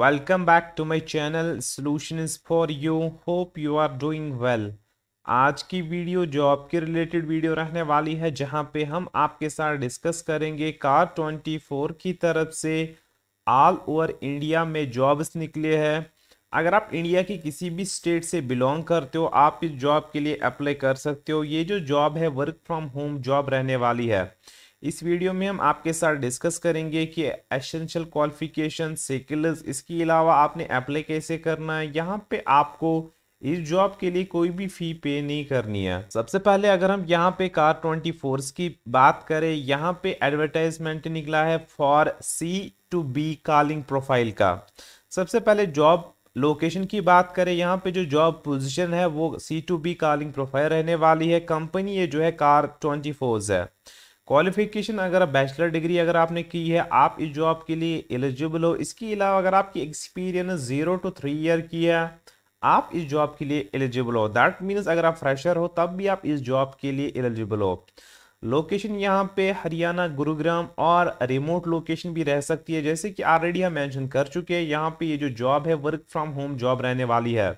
welcome back to my channel solution is for you hope you are doing well आज की video job के related video रहने वाली है जहां पे हम आपके साथ डिस्कस करेंगे कार 24 की तरफ से ऑल ओवर इंडिया में जॉब्स निकले हैं अगर आप इंडिया की किसी भी स्टेट से बिलोंग करते हो आप इस जॉब के लिए अप्लाई कर सकते हो ये जो जॉब है वर्क फ्रॉम होम जॉब रहने वाली है इस वीडियो में हम आपके साथ डिस्कस करेंगे कि एसेंशियल क्वालिफिकेशन सेकुलर्स इसके अलावा आपने अप्लाई कैसे करना है यहाँ पे आपको इस जॉब के लिए कोई भी फ़ी पे नहीं करनी है सबसे पहले अगर हम यहाँ पे कार ट्वेंटी फोर की बात करें यहाँ पे एडवर्टाइजमेंट निकला है for C two B calling profile का सबसे पहले जॉब लोकेशन की बात करें यहाँ पे जो जॉब पोजीशन है वो C two B calling profile रहने वाली है कंपनी ये जो है कार ट्वेंटी फोर्स है क्वालिफिकेशन अगर बैचलर डिग्री अगर आपने की है आप इस जॉब के लिए एलिजिबल हो इसके अलावा अगर आपकी experience zero to three year की है आप इस जॉब के लिए एलिजिबल हो दैट मीन्स अगर आप फ्रेशर हो तब भी आप इस जॉब के लिए एलिजिबल हो लोकेशन यहाँ पे हरियाणा गुरुग्राम और रिमोट लोकेशन भी रह सकती है जैसे कि ऑलरेडी हम मेंशन कर चुके हैं यहाँ पे ये जो जॉब है वर्क फ्रॉम होम जॉब रहने वाली है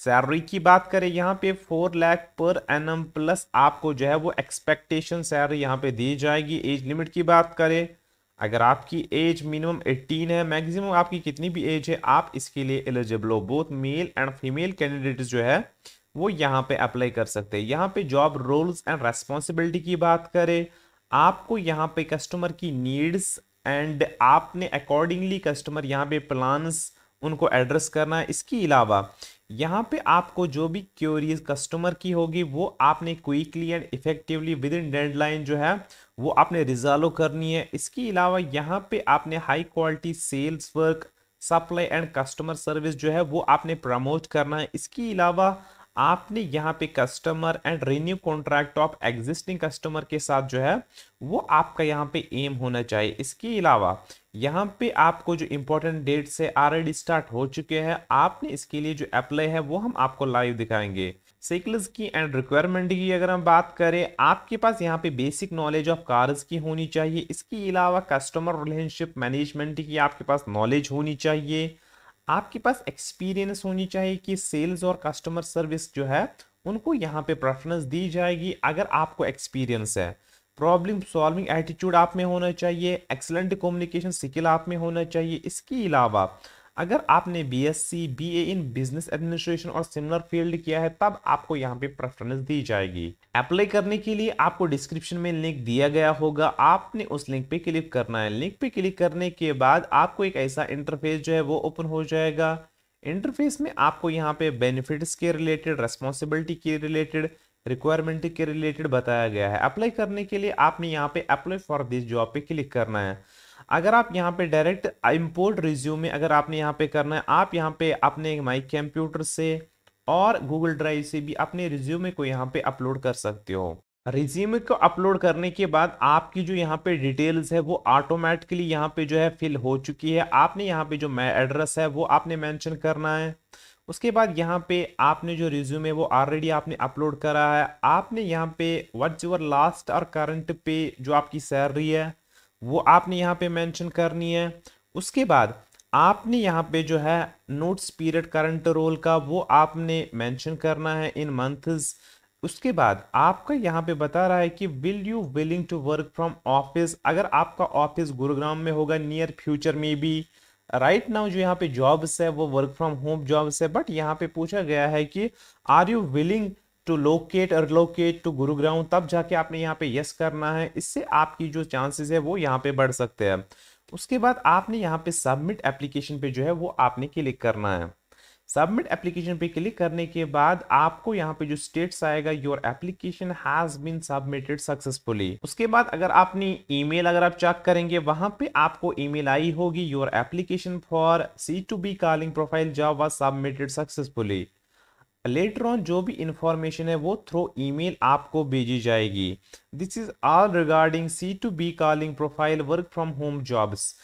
सैलरी की बात करें यहाँ पे फोर लाख पर एन प्लस आपको जो है वो एक्सपेक्टेशन सैलरी यहाँ पे दी जाएगी एज लिमिट की बात करें अगर आपकी एज मिनिमम 18 है मैक्सिमम आपकी कितनी भी एज है आप इसके लिए एलिजिबल हो both male and female candidate जो है वो यहाँ पे अप्लाई कर सकते हैं यहाँ पे जॉब रोल्स एंड रेस्पॉन्सिबिलिटी की बात करें आपको यहाँ पे कस्टमर की नीड्स एंड आपने अकॉर्डिंगली कस्टमर यहाँ पे प्लान्स उनको एड्रेस करना है इसके अलावा यहाँ पे आपको जो भी क्योरीज कस्टमर की होगी वो आपने quickly and effectively within deadline जो है वो आपने रिजॉल्व करनी है इसके अलावा यहाँ पे आपने high quality sales work supply and customer service जो है वो आपने प्रमोट करना है इसके अलावा आपने यहाँ पे customer and renew contract of existing customer के साथ जो है वो आपका यहाँ पे एम होना चाहिए इसके अलावा यहाँ पे आपको जो इम्पोर्टेंट डेट से ऑलरेडी स्टार्ट हो चुके हैं आपने इसके लिए जो अप्लाई है वो हम आपको लाइव दिखाएंगे साइकिल्स की एंड रिक्वायरमेंट की अगर हम बात करें आपके पास यहाँ पे बेसिक नॉलेज ऑफ कार्स की होनी चाहिए इसके अलावा कस्टमर रिलेशनशिप मैनेजमेंट की आपके पास नॉलेज होनी चाहिए आपके पास एक्सपीरियंस होनी चाहिए कि सेल्स और कस्टमर सर्विस जो है उनको यहाँ पे प्रेफरेंस दी जाएगी अगर आपको एक्सपीरियंस है प्रॉब्लम सॉल्विंग एटीट्यूड आप में होना चाहिए एक्सलेंट कम्युनिकेशन स्किल आप में होना चाहिए इसके अलावा अगर आपने B S C B A in business administration और सिमिलर फील्ड किया है तब आपको यहाँ पे प्रेफरेंस दी जाएगी अप्लाई करने के लिए आपको डिस्क्रिप्शन में लिंक दिया गया होगा आपने उस लिंक पे क्लिक करना है लिंक पे क्लिक करने के बाद आपको एक ऐसा इंटरफेस जो है वो ओपन हो जाएगा इंटरफेस में आपको यहाँ पे बेनिफिट के रिलेटेड रेस्पॉन्सिबिलिटी के रिलेटेड रिक्वायरमेंट के रिलेटेड बताया गया है अप्लाई करने के लिए आपने यहाँ पे अप्लाई फॉर दिस जॉब पे क्लिक करना है अगर आप यहाँ पे डायरेक्ट इम्पोर्ट रिज्यूमे अगर आपने यहाँ पे करना है आप यहाँ पे अपने माई कंप्यूटर से और गूगल ड्राइव से भी अपने रिज्यूमे को यहाँ पे अपलोड कर सकते हो रिज्यूमे को अपलोड करने के बाद आपकी जो यहाँ पे डिटेल्स है वो ऑटोमेटिकली यहाँ पे जो है फिल हो चुकी है आपने यहाँ पे जो एड्रेस है वो आपने मैंशन करना है उसके बाद यहाँ पे आपने जो रिज्यूमे वो ऑलरेडी आपने अपलोड करा है आपने यहाँ पे व्हाट्स योर लास्ट और करंट पे जो आपकी सैलरी है वो आपने यहाँ पे मेंशन करनी है उसके बाद आपने यहाँ पे जो है नोट्स पीरियड करंट रोल का वो आपने मेंशन करना है इन मंथ्स उसके बाद आपका यहाँ पे बता रहा है कि will you willing to work from office अगर आपका ऑफिस गुरुग्राम में होगा नियर फ्यूचर में भी राइट right नाउ जो यहाँ पे जॉब्स है वो वर्क फ्रॉम होम जॉब्स है बट यहाँ पे पूछा गया है कि are you willing to locate और लोकेट टू गुरुग्राम तब जाके आपने यहाँ पे यस करना है इससे आपकी जो चांसेस है वो यहाँ पे बढ़ सकते हैं उसके बाद आपने यहाँ पे सबमिट एप्लीकेशन पे जो है वो आपने क्लिक करना है सबमिट एप्लीकेशन पे क्लिक करने के बाद आपको यहाँ पे जो स्टेट्स आएगा your application has been submitted successfully उसके बाद अगर आपने ईमेल अगर आप चेक करेंगे वहां पे आपको ईमेल आई होगी your application for C two B calling profile job was submitted successfully later on जो भी इंफॉर्मेशन है वो थ्रो ईमेल आपको भेजी जाएगी this is all regarding C two B calling profile work from home jobs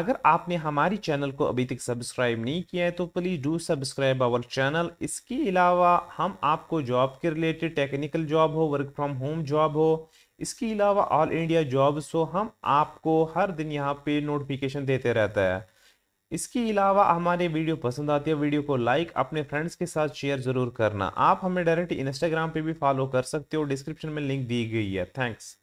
अगर आपने हमारी चैनल को अभी तक सब्सक्राइब नहीं किया है तो please do subscribe our channel इसके अलावा हम आपको जॉब के रिलेटेड टेक्निकल जॉब हो वर्क फ्रॉम होम जॉब हो इसके अलावा ऑल इंडिया जॉब्स हो हम आपको हर दिन यहाँ पे नोटिफिकेशन देते रहता है इसके अलावा हमारे वीडियो पसंद आती है वीडियो को लाइक अपने फ्रेंड्स के साथ शेयर जरूर करना आप हमें डायरेक्ट इंस्टाग्राम पे भी फॉलो कर सकते हो डिस्क्रिप्शन में लिंक दी गई है थैंक्स